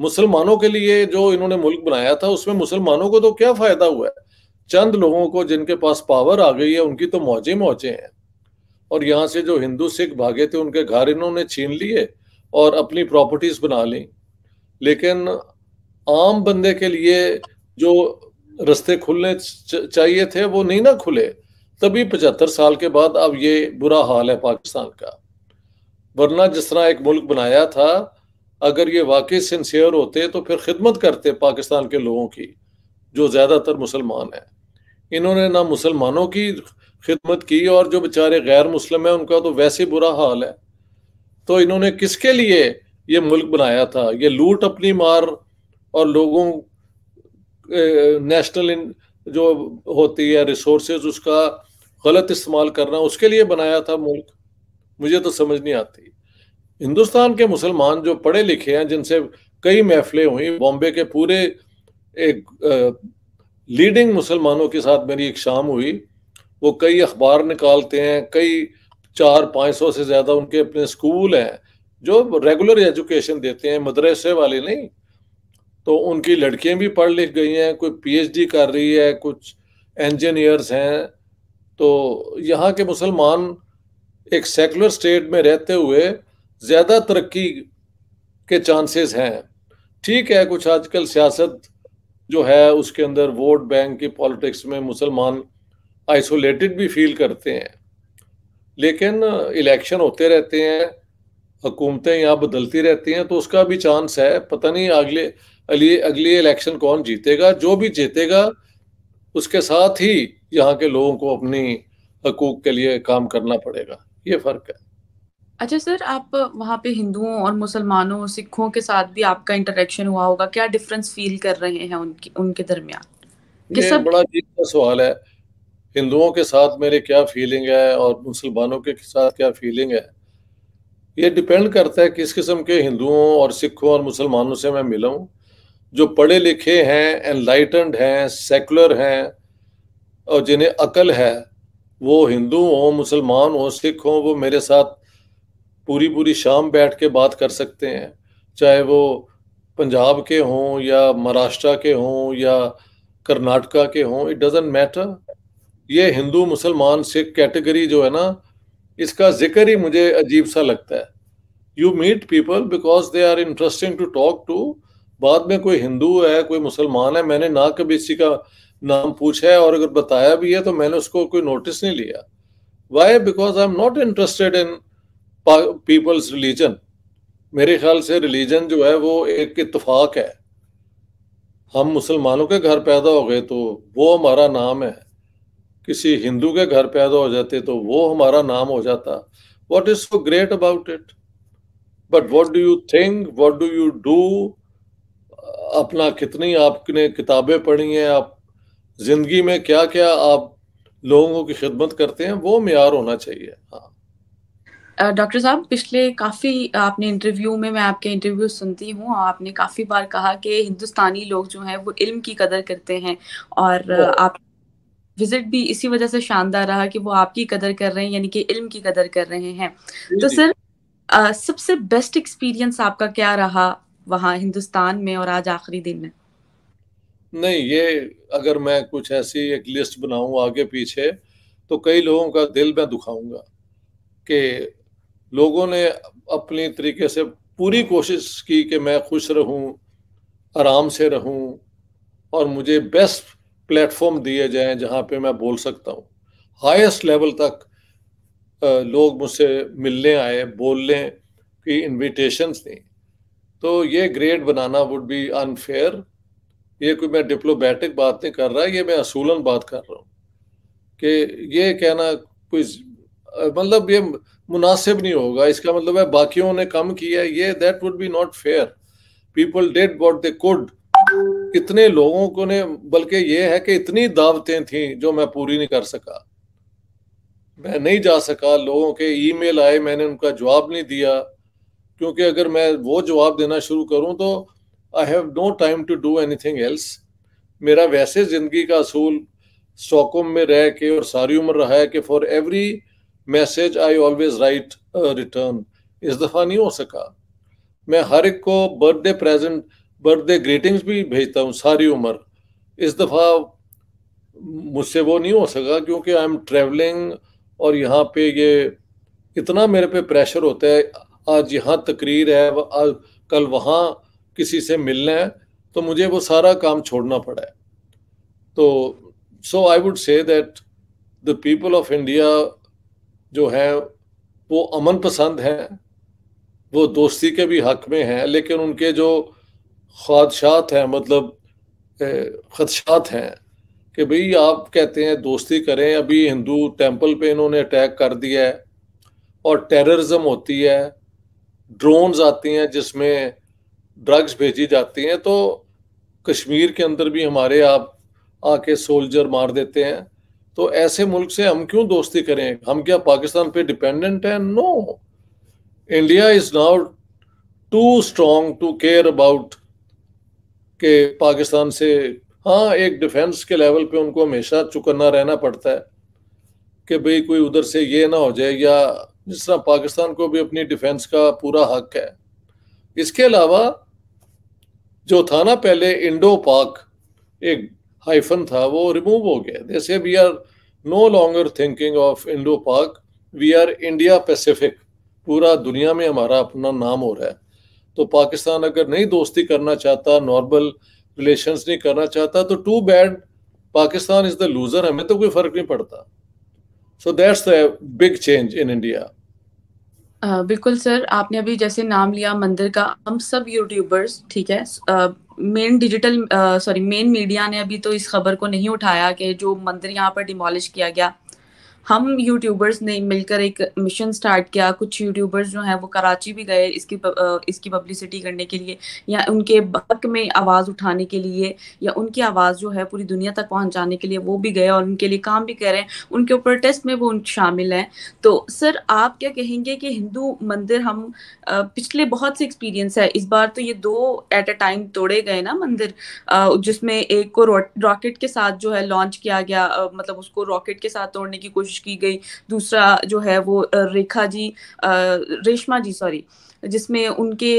मुसलमानों के लिए जो इन्होंने मुल्क बनाया था उसमें मुसलमानों को तो क्या फायदा हुआ है चंद लोगों को जिनके पास पावर आ गई है उनकी तो मौजे मौजे हैं और यहाँ से जो हिंदू सिख भागे थे उनके घर इन्होंने छीन लिए और अपनी प्रॉपर्टीज बना ली लेकिन आम बंदे के लिए जो रस्ते खुलने चाहिए थे वो नहीं ना खुले तभी पचहत्तर साल के बाद अब ये बुरा हाल है पाकिस्तान का वरना जिस तरह एक मुल्क बनाया था अगर ये वाकई सिंसियर होते तो फिर खिदमत करते पाकिस्तान के लोगों की जो ज़्यादातर मुसलमान हैं इन्होंने ना मुसलमानों की खिदमत की और जो बेचारे गैर मुस्लिम हैं उनका तो वैसे बुरा हाल है तो इन्होंने किसके लिए ये मुल्क बनाया था ये लूट अपनी मार और लोगों नेशनल इन जो होती है रिसोर्सेज उसका गलत इस्तेमाल करना उसके लिए बनाया था मुल्क मुझे तो समझ नहीं आती हिंदुस्तान के मुसलमान जो पढ़े लिखे हैं जिनसे कई महफिलें हुई बॉम्बे के पूरे एक लीडिंग मुसलमानों के साथ मेरी एक शाम हुई वो कई अखबार निकालते हैं कई चार पाँच सौ से ज़्यादा उनके अपने स्कूल हैं जो रेगुलर एजुकेशन देते हैं मदरसे वाले नहीं तो उनकी लड़कियां भी पढ़ लिख गई हैं कोई पीएचडी कर रही है कुछ इंजीनियर्स हैं तो यहाँ के मुसलमान एक सेकुलर स्टेट में रहते हुए ज़्यादा तरक्की के चांसेस हैं ठीक है कुछ आजकल सियासत जो है उसके अंदर वोट बैंक की पॉलिटिक्स में मुसलमान आइसोलेटेड भी फील करते हैं लेकिन इलेक्शन होते रहते हैं हुकूमतें यहाँ बदलती रहती हैं तो उसका भी चांस है पता नहीं अगले अली अगले इलेक्शन कौन जीतेगा जो भी जीतेगा उसके साथ ही यहाँ के लोगों को अपनी हकूक के लिए काम करना पड़ेगा ये फ़र्क है अच्छा सर आप वहाँ पे हिंदुओं और मुसलमानों सिखों के साथ भी आपका इंटरेक्शन हुआ होगा क्या डिफरेंस फील कर रहे हैं उनकी उनके दरमियान ये सब... बड़ा अजीब का सवाल है हिंदुओं के साथ मेरे क्या फीलिंग है और मुसलमानों के साथ क्या फीलिंग है ये डिपेंड करता है किस किस्म के हिंदुओं और सिखों और मुसलमानों से मैं मिला हूँ जो पढ़े लिखे हैं एनलाइटन्ड हैं सेकुलर हैं और जिन्हें अकल है वो हिंदू हों मुसलमान हों सिख हों वो मेरे साथ पूरी पूरी शाम बैठ के बात कर सकते हैं चाहे वो पंजाब के हों या महाराष्ट्र के हों या कर्नाटका के हों इट डजेंट मैटर ये हिंदू मुसलमान सिख कैटेगरी जो है ना इसका जिक्र ही मुझे अजीब सा लगता है you meet people because they are interesting to talk to बाद में कोई हिंदू है कोई मुसलमान है मैंने ना कभी इसी का नाम पूछा है और अगर बताया भी है तो मैंने उसको कोई नोटिस नहीं लिया why because I am not interested in people's religion मेरे ख्याल से रिलीजन जो है वो एक इतफाक है हम मुसलमानों के घर पैदा हो गए तो वो हमारा नाम है किसी हिंदू के घर पैदा हो जाते तो वो हमारा नाम हो जाता what is so great about it but what do you think what do you do अपना कितनी आपने किताबें पढ़ी हैं आप जिंदगी में क्या क्या आप लोगों की खिदमत करते हैं वो मैार होना चाहिए हाँ डॉक्टर साहब पिछले काफ़ी आपने इंटरव्यू में मैं आपके इंटरव्यू सुनती हूँ आपने काफ़ी बार कहा कि हिंदुस्तानी लोग जो हैं वो इल्म की कदर करते हैं और आप विजिट भी इसी वजह से शानदार रहा कि वो आपकी कदर कर रहे हैं यानी कि इल्म की कदर कर रहे हैं तो सर सबसे बेस्ट एक्सपीरियंस आपका क्या रहा वहाँ हिंदुस्तान में और आज आखिरी दिन में नहीं ये अगर मैं कुछ ऐसी एक लिस्ट बनाऊं आगे पीछे तो कई लोगों का दिल मैं दुखाऊंगा कि लोगों ने अपने तरीके से पूरी कोशिश की कि मैं खुश रहूं आराम से रहूं और मुझे बेस्ट प्लेटफॉर्म दिए जाएं जहां पे मैं बोल सकता हूं हाईएस्ट लेवल तक लोग मुझसे मिलने आए बोलने की इनविटेशंस थी तो ये ग्रेड बनाना वुड बी अनफेयर ये कोई मैं डिप्लोमेटिक बात नहीं कर रहा ये मैं असूलन बात कर रहा हूँ कि ये कहना कोई मतलब ये मुनासिब नहीं होगा इसका मतलब है बाकियों ने कम किया ये that would be not fair people dead what they could इतने लोगों को ने बल्कि ये है कि इतनी दावतें थी जो मैं पूरी नहीं कर सका मैं नहीं जा सका लोगों के ईमेल आए मैंने उनका जवाब नहीं दिया क्योंकि अगर मैं वो जवाब देना शुरू करूं तो I have no time to do anything else मेरा वैसे ज़िंदगी का असूल शौकों में रह के और सारी उम्र रहा है कि for every message I always write return इस दफ़ा नहीं हो सका मैं हर एक को बर्थडे प्रेजेंट बर्थडे ग्रीटिंग्स भी भेजता हूँ सारी उम्र इस दफ़ा मुझसे वो नहीं हो सका क्योंकि आई एम ट्रेवलिंग और यहाँ पे ये इतना मेरे पे प्रेशर होता है आज यहाँ तकरीर है आज कल वहाँ किसी से मिलना है तो मुझे वो सारा काम छोड़ना पड़ा है तो so I would say that the people of India जो है वो अमन पसंद हैं वो दोस्ती के भी हक में हैं लेकिन उनके जो ख्वाहशात हैं मतलब खदशात हैं कि भाई आप कहते हैं दोस्ती करें अभी हिंदू टेंपल पे इन्होंने अटैक कर दिया है और टेररिज्म होती है ड्रोन्स आती हैं जिसमें ड्रग्स भेजी जाती हैं तो कश्मीर के अंदर भी हमारे आप आके सोल्जर मार देते हैं तो ऐसे मुल्क से हम क्यों दोस्ती करें हम क्या पाकिस्तान पे डिपेंडेंट हैं no India is now too strong to care about के पाकिस्तान से हाँ एक डिफेंस के लेवल पे उनको हमेशा चुकन्ना रहना पड़ता है कि भाई कोई उधर से ये ना हो जाए या जिस तरह पाकिस्तान को भी अपनी डिफेंस का पूरा हक है इसके अलावा जो था ना पहले इंडो पाक एक हाइफन था वो रिमूव हो गया जैसे we are no longer thinking of Indo Pak we are India Pacific पूरा दुनिया में हमारा अपना नाम हो रहा है तो पाकिस्तान अगर नहीं दोस्ती करना चाहता नॉर्मल रिलेशंस नहीं करना चाहता तो too bad Pakistan is the loser हमें तो कोई फर्क नहीं पड़ता so that's the big change in India बिल्कुल सर आपने अभी जैसे नाम लिया मंदिर का हम सब यूट्यूबर्स ठीक है main digital sorry main media ने अभी तो इस खबर को नहीं उठाया कि जो मंदिर यहाँ पर डिमोलिश किया गया हम यूट्यूबर्स ने मिलकर एक मिशन स्टार्ट किया कुछ यूट्यूबर्स जो हैं वो कराची भी गए इसकी इसकी पब्लिसिटी करने के लिए या उनके हक में आवाज़ उठाने के लिए या उनकी आवाज़ जो है पूरी दुनिया तक पहुंचाने के लिए वो भी गए और उनके लिए काम भी कर रहे हैं उनके टेस्ट में वो शामिल हैं तो सर आप क्या कहेंगे कि हिंदू मंदिर हम पिछले बहुत से एक्सपीरियंस है इस बार तो ये दो एट अ टाइम तोड़े गए ना मंदिर जिसमें एक को रॉकेट के साथ जो है लॉन्च किया गया मतलब उसको रॉकेट के साथ तोड़ने की कोशिश की गई दूसरा जो है वो रेखा जी रेशमा जी सॉरी जिसमें उनके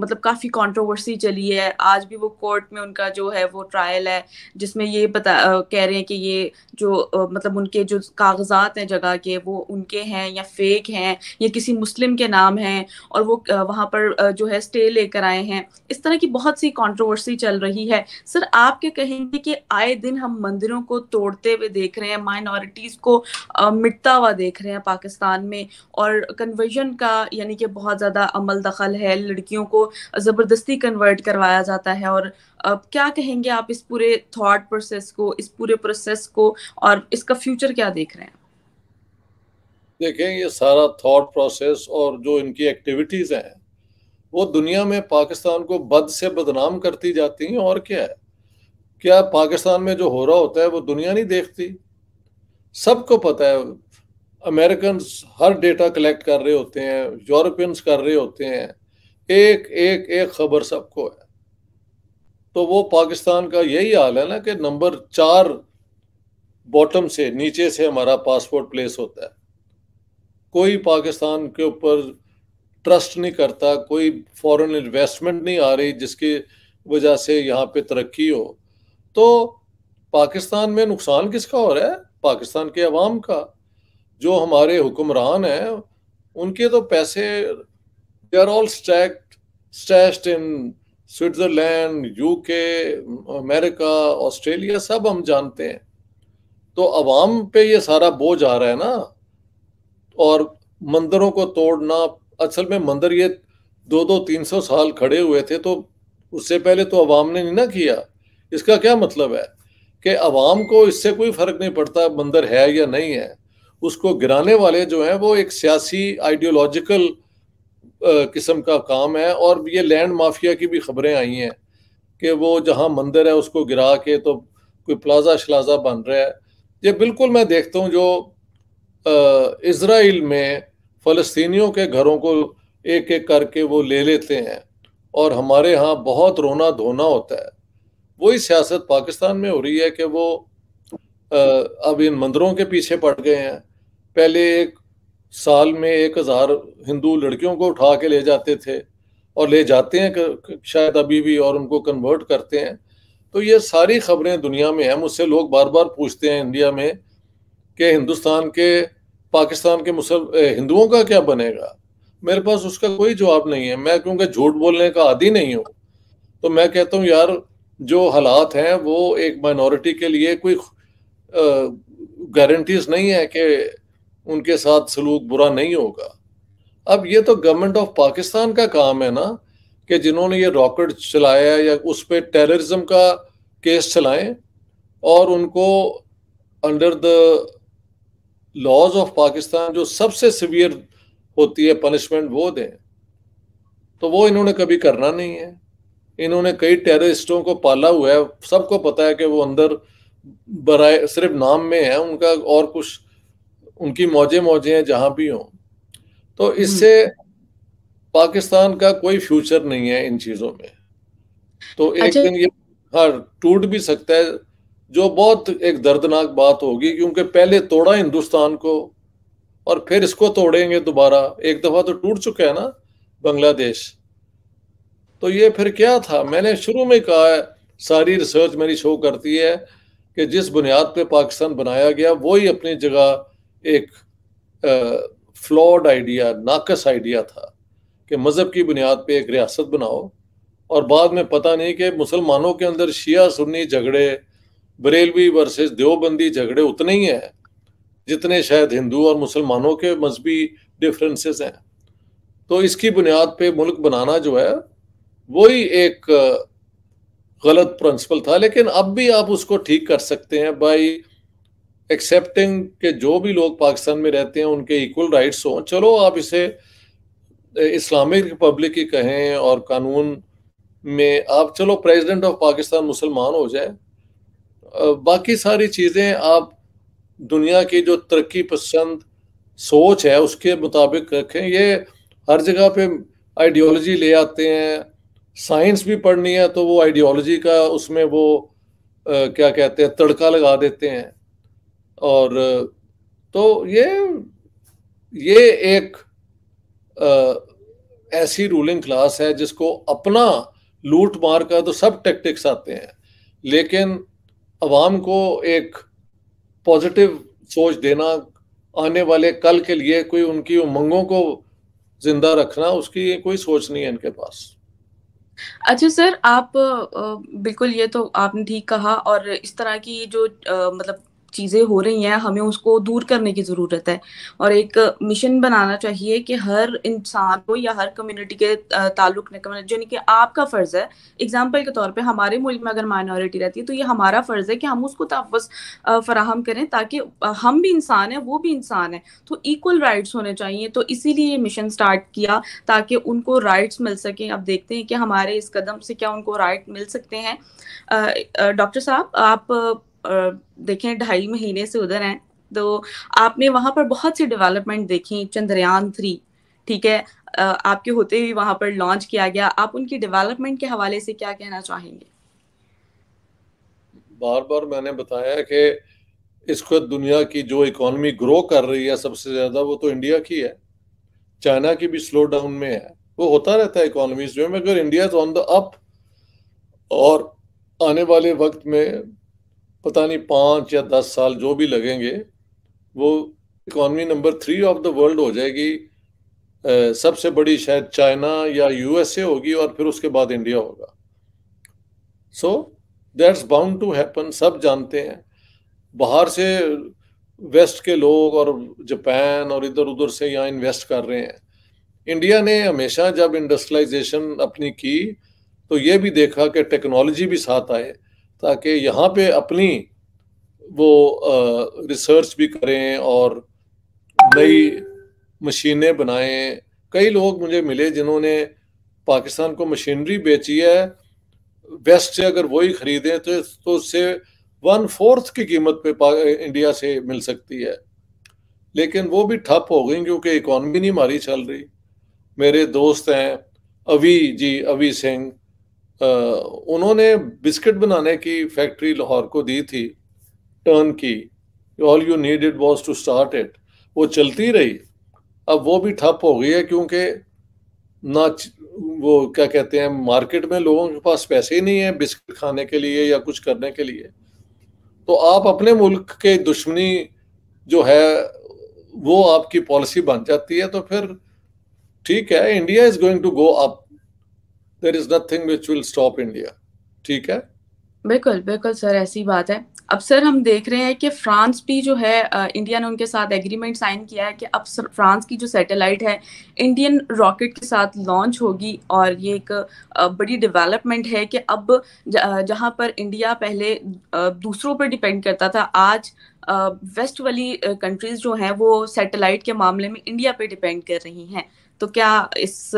मतलब काफ़ी कंट्रोवर्सी चली है आज भी वो कोर्ट में उनका जो है वो ट्रायल है जिसमें ये बता कह रहे हैं कि ये जो मतलब उनके जो कागजात हैं जगह के वो उनके हैं या फेक हैं या किसी मुस्लिम के नाम हैं और वो वहाँ पर जो है स्टे लेकर आए हैं इस तरह की बहुत सी कॉन्ट्रोवर्सी चल रही है सर आप क्या कहेंगे कि आए दिन हम मंदिरों को तोड़ते हुए देख रहे हैं माइनॉरिटीज़ को मिटता हुआ देख रहे हैं पाकिस्तान में और कन्वर्जन का यानी कि बहुत ज़्यादा अमल दखल है लड़कियों को ज़बरदस्ती कन्वर्ट करवाया जाता है और अब क्या कहेंगे आप इस पूरे थॉट प्रोसेस को इस पूरे प्रोसेस को और इसका फ्यूचर क्या देख रहे हैं देखें ये सारा थॉट प्रोसेस और जो इनकी एक्टिविटीज़ हैं वो दुनिया में पाकिस्तान को बद से बदनाम करती जाती हैं और क्या है क्या पाकिस्तान में जो हो रहा होता है वो दुनिया नहीं देखती सबको पता है अमेरिकन हर डेटा कलेक्ट कर रहे होते हैं यूरोपियंस कर रहे होते हैं एक एक एक खबर सबको है तो वो पाकिस्तान का यही हाल है ना कि नंबर चार बॉटम से नीचे से हमारा पासपोर्ट प्लेस होता है कोई पाकिस्तान के ऊपर ट्रस्ट नहीं करता कोई फॉरेन इन्वेस्टमेंट नहीं आ रही जिसकी वजह से यहाँ पे तरक्की हो तो पाकिस्तान में नुकसान किसका हो रहा है पाकिस्तान के अवाम का जो हमारे हुक्मरान हैं उनके तो पैसे they are all stacked stashed in Switzerland UK America Australia सब हम जानते हैं तो अवाम पे ये सारा बोझ आ रहा है ना और मंदिरों को तोड़ना असल में मंदिर ये दो दो तीन सौ साल खड़े हुए थे तो उससे पहले तो अवाम ने नहीं ना किया इसका क्या मतलब है कि अवाम को इससे कोई फर्क नहीं पड़ता मंदिर है या नहीं है उसको गिराने वाले जो हैं वो एक सियासी आइडियोलॉजिकल किस्म का काम है और ये लैंड माफिया की भी खबरें आई हैं कि वो जहाँ मंदिर है उसको गिरा के तो कोई प्लाजा शलाजा बन रहा है ये बिल्कुल मैं देखता हूँ जो इसराइल में फ़लस्तियों के घरों को एक एक करके वो ले लेते हैं और हमारे यहाँ बहुत रोना धोना होता है वही सियासत पाकिस्तान में हो रही है कि वो अब इन मंदिरों के पीछे पड़ गए हैं पहले एक साल में एक हजार हिंदू लड़कियों को उठा के ले जाते थे और ले जाते हैं शायद अभी भी और उनको कन्वर्ट करते हैं तो ये सारी खबरें दुनिया में हैं मुझसे लोग बार बार पूछते हैं इंडिया में कि हिंदुस्तान के पाकिस्तान के मुसल हिंदुओं का क्या बनेगा मेरे पास उसका कोई जवाब नहीं है मैं क्योंकि झूठ बोलने का आदि नहीं हूँ तो मैं कहता हूँ यार जो हालात हैं वो एक माइनॉरिटी के लिए कोई गारंटीज नहीं है कि उनके साथ सलूक बुरा नहीं होगा अब ये तो गवर्नमेंट ऑफ पाकिस्तान का काम है ना कि जिन्होंने ये रॉकेट चलाया या उस पर टेररिज्म का केस चलाएं और उनको under the laws of Pakistan जो सबसे सीवियर होती है पनिशमेंट वो दें तो वो इन्होंने कभी करना नहीं है इन्होंने कई टेररिस्टों को पाला हुआ है सबको पता है कि वो अंदर बराए सिर्फ नाम में है उनका और कुछ उनकी मौजे मौजे हैं जहां भी हों तो इससे पाकिस्तान का कोई फ्यूचर नहीं है इन चीजों में तो एक अच्छा। दिन ये हाँ टूट भी सकता है जो बहुत एक दर्दनाक बात होगी क्योंकि पहले तोड़ा हिंदुस्तान को और फिर इसको तोड़ेंगे दोबारा एक दफा तो टूट चुका है ना बांग्लादेश तो ये फिर क्या था मैंने शुरू में कहा है सारी रिसर्च मेरी शो करती है कि जिस बुनियाद पे पाकिस्तान बनाया गया वही अपनी जगह एक फ्लॉड आइडिया नाकस आइडिया था कि मज़हब की बुनियाद पे एक रियासत बनाओ और बाद में पता नहीं कि मुसलमानों के अंदर शिया सुन्नी झगड़े बरेलवी वर्सेस देवबंदी झगड़े उतने ही हैं जितने शायद हिंदू और मुसलमानों के मजहबी डिफरेंसेस हैं तो इसकी बुनियाद पे मुल्क बनाना जो है वही एक गलत प्रिंसिपल था लेकिन अब भी आप उसको ठीक कर सकते हैं बाई एक्सेप्टिंग के जो भी लोग पाकिस्तान में रहते हैं उनके इक्वल राइट्स हों चलो आप इसे इस्लामिक रिपब्लिक ही कहें और कानून में आप चलो प्रेसिडेंट ऑफ पाकिस्तान मुसलमान हो जाए बाकी सारी चीज़ें आप दुनिया की जो तरक्की पसंद सोच है उसके मुताबिक रखें ये हर जगह पे आइडियोलॉजी ले आते हैं साइंस भी पढ़नी है तो वो आइडियोलॉजी का उसमें वो आ, क्या कहते हैं तड़का लगा देते हैं और तो ये ये एक आ, ऐसी रूलिंग क्लास है जिसको अपना लूट मार का तो सब टेक्टिक्स आते हैं लेकिन अवाम को एक पॉजिटिव सोच देना आने वाले कल के लिए कोई उनकी उमंगों को जिंदा रखना उसकी कोई सोच नहीं है इनके पास अच्छा सर आप बिल्कुल ये तो आपने ठीक कहा और इस तरह की जो मतलब चीज़ें हो रही हैं हमें उसको दूर करने की ज़रूरत है और एक मिशन बनाना चाहिए कि हर इंसान को या हर कम्युनिटी के ताल्लुक ने कम्युनिटी यानी कि आपका फ़र्ज़ है एग्जाम्पल के तौर पे हमारे मुल्क में अगर माइनॉरिटी रहती है तो ये हमारा फ़र्ज़ है कि हम उसको तहफ़ फराहम करें ताकि हम भी इंसान हैं वो भी इंसान है तो इक्वल राइट्स होने चाहिए तो इसीलिए ये मिशन स्टार्ट किया ताकि उनको राइट्स मिल सकें अब देखते हैं कि हमारे इस कदम से क्या उनको राइट मिल सकते हैं डॉक्टर साहब आप देखें ढाई महीने से उधर हैं तो आपने वहाँ पर बहुत सी डेवलपमेंट देखी चंद्रयान थ्री ठीक है आपके होते ही वहाँ पर लॉन्च किया गया आप उनकी डेवलपमेंट के हवाले से क्या कहना चाहेंगे बार बार मैंने बताया कि इसको दुनिया की जो इकोनॉमी ग्रो कर रही है सबसे ज़्यादा वो तो इंडिया की है चाइना की भी स्लो डाउन में है वो होता रहता है इकोनॉमीज में मगर इंडिया ऑन द अप और आने वाले वक्त में पता नहीं पाँच या दस साल जो भी लगेंगे वो economy number three of the world हो जाएगी सबसे बड़ी शायद चाइना या यूएसए होगी और फिर उसके बाद इंडिया होगा so that's bound to happen सब जानते हैं बाहर से वेस्ट के लोग और जापान और इधर उधर से यहाँ इन्वेस्ट कर रहे हैं इंडिया ने हमेशा जब इंडस्ट्रियलाइजेशन अपनी की तो ये भी देखा कि टेक्नोलॉजी भी साथ आए ताकि यहाँ पे अपनी वो रिसर्च भी करें और नई मशीनें बनाएं कई लोग मुझे मिले जिन्होंने पाकिस्तान को मशीनरी बेची है वेस्ट से अगर वही खरीदें तो तो उससे वन फोर्थ की कीमत पे इंडिया से मिल सकती है लेकिन वो भी ठप हो गई क्योंकि इकॉनमी नहीं मारी चल रही मेरे दोस्त हैं अवी जी अवी सिंह उन्होंने बिस्किट बनाने की फैक्ट्री लाहौर को दी थी टर्न की all you needed was to start it वो चलती रही अब वो भी ठप हो गई है क्योंकि ना वो क्या कहते हैं मार्केट में लोगों के पास पैसे ही नहीं है बिस्किट खाने के लिए या कुछ करने के लिए तो आप अपने मुल्क के दुश्मनी जो है वो आपकी पॉलिसी बन जाती है तो फिर ठीक है India is going to go up there is nothing which will stop India ठीक है बिल्कुल बिल्कुल सर ऐसी बात है अब सर हम देख रहे हैं कि फ्रांस भी जो है इंडिया ने उनके साथ एग्रीमेंट साइन किया है कि अब फ्रांस की जो सैटेलाइट है इंडियन रॉकेट के साथ लॉन्च होगी और ये एक बड़ी डेवलपमेंट है कि अब जहां पर इंडिया पहले दूसरों पर डिपेंड करता था आज वेस्ट वाली कंट्रीज जो हैं वो सैटेलाइट के मामले में इंडिया पर डिपेंड कर रही हैं तो क्या इस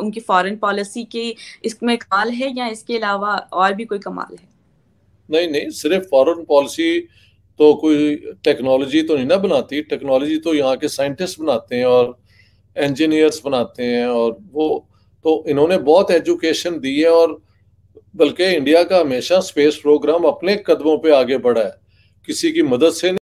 उनकी फॉरेन पॉलिसी के इसमें कमाल है या इसके अलावा और भी कोई कमाल है नहीं नहीं सिर्फ फॉरेन पॉलिसी तो कोई टेक्नोलॉजी तो नहीं ना बनाती टेक्नोलॉजी तो यहाँ के साइंटिस्ट बनाते हैं और इंजीनियर्स बनाते हैं और वो तो इन्होंने बहुत एजुकेशन दी है और बल्कि इंडिया का हमेशा स्पेस प्रोग्राम अपने कदमों पे आगे बढ़ा है किसी की मदद से